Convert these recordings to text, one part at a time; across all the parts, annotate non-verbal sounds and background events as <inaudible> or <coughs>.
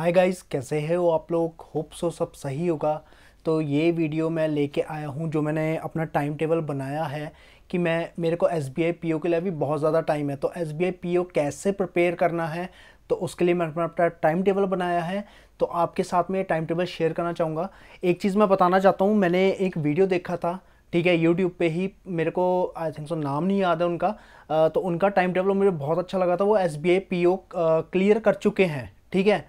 hi guys कैसे हैं वो आप लोग होप सो सब सही होगा तो ये वीडियो मैं लेके आया हूँ जो मैंने अपना टाइम टेबल बनाया है कि मैं मेरे को S B I P O के लिए भी बहुत ज़्यादा टाइम है तो S B I P O कैसे प्रिपेयर करना है तो उसके लिए मैंने अपना टाइम टेबल बनाया है तो आपके साथ में ये टाइम टेबल शेयर करना चाहूँगा एक चीज़ मैं बताना चाहता हूँ मैंने एक वीडियो देखा था ठीक है यूट्यूब पे ही मेरे को आई थिंक सो नाम नहीं याद है उनका आ, तो उनका टाइम टेबल मुझे बहुत अच्छा लगा था वो S B I P O clear कर चुके हैं ठीक है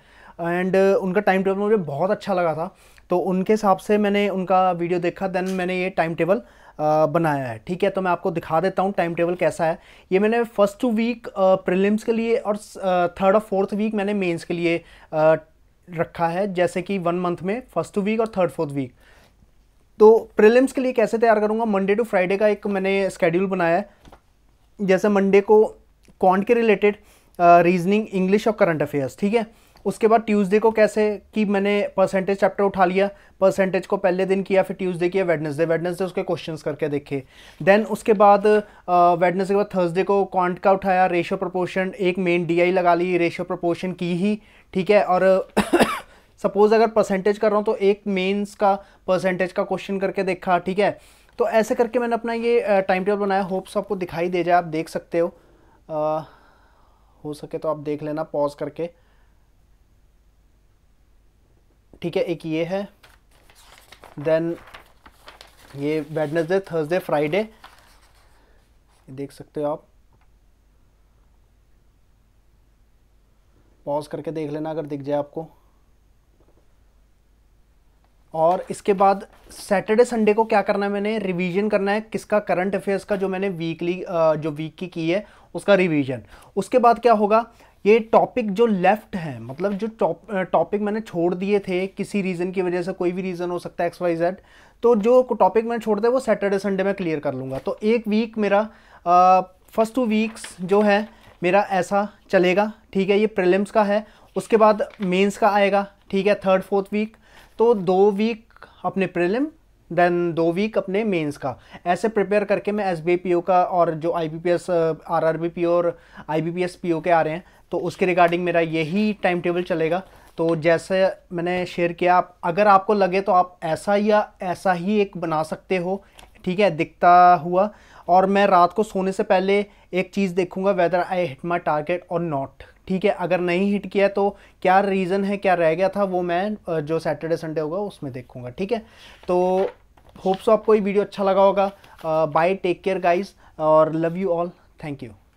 एंड uh, उनका टाइम टेबल मुझे बहुत अच्छा लगा था तो उनके हिसाब से मैंने उनका वीडियो देखा देन मैंने ये टाइम टेबल uh, बनाया है ठीक है तो मैं आपको दिखा देता हूँ टाइम टेबल कैसा है ये मैंने फर्स्ट टू वीक प्रिलिम्स के लिए और थर्ड uh, और फोर्थ वीक मैंने मेंस के लिए रखा है जैसे कि वन मंथ में फर्स्ट टू वीक और थर्ड फोर्थ वीक तो प्रिलिम्स के लिए कैसे तैयार करूँगा मंडे टू फ्राइडे का एक मैंने स्केड्यूल बनाया है जैसे मंडे को क्वांट के रिलेटेड रीजनिंग इंग्लिश और करंट अफेयर्स ठीक है उसके बाद ट्यूसडे को कैसे कि मैंने परसेंटेज चैप्टर उठा लिया परसेंटेज को पहले दिन किया फिर ट्यूसडे किया वेडनेसडे वेडनेसडे उसके क्वेश्चन करके देखे देन उसके बाद वेडनेसडे के बाद थर्सडे को क्वांट का उठाया रेशो प्रपोर्शन एक मेन डी लगा ली रेशो प्रपोर्शन की ही ठीक है और सपोज़ <coughs> अगर परसेंटेज कर रहा हूँ तो एक मेंस का परसेंटेज का क्वेश्चन करके देखा ठीक है तो ऐसे करके मैंने अपना ये टाइम टेबल बनाया होप्स आपको दिखाई दे जाए आप देख सकते हो आ, हो सके तो आप देख लेना पॉज करके ठीक है एक ये है देन ये वेडनेसडे थर्सडे फ्राइडे देख सकते हो आप पॉज करके देख लेना अगर दिख जाए आपको और इसके बाद सैटरडे संडे को क्या करना है मैंने रिवीजन करना है किसका करंट अफेयर्स का जो मैंने वीकली जो वीक की की है उसका रिवीजन उसके बाद क्या होगा ये टॉपिक जो लेफ्ट है मतलब जो टॉपिक मैंने छोड़ दिए थे किसी रीज़न की वजह से कोई भी रीज़न हो सकता है एक्स वाई जेड तो जो टॉपिक मैंने छोड़ दिया वो सैटरडे संडे में क्लियर कर लूँगा तो एक वीक मेरा फर्स्ट टू वीक्स जो है मेरा ऐसा चलेगा ठीक है ये प्रिलिम्स का है उसके बाद मेंस का आएगा ठीक है थर्ड फोर्थ वीक तो दो वीक अपने प्रिलिम देन दो वीक अपने मेंस का ऐसे प्रिपेयर करके मैं एस बी पी ओ का और जो I B P S R R B पी और I B P S P O के आ रहे हैं तो उसके रिगार्डिंग मेरा यही टाइम टेबल चलेगा तो जैसे मैंने शेयर किया आप अगर आपको लगे तो आप ऐसा या ऐसा ही एक बना सकते हो ठीक है दिखता हुआ और मैं रात को सोने से पहले एक चीज़ देखूंगा whether I hit my target और नॉट ठीक है अगर नहीं हिट किया तो क्या रीज़न है क्या रह गया था वो मैं जो सैटरडे संडे होगा उसमें देखूंगा ठीक है तो होप्स आपको ये वीडियो अच्छा लगा होगा बाय टेक केयर गाइज और love you all thank you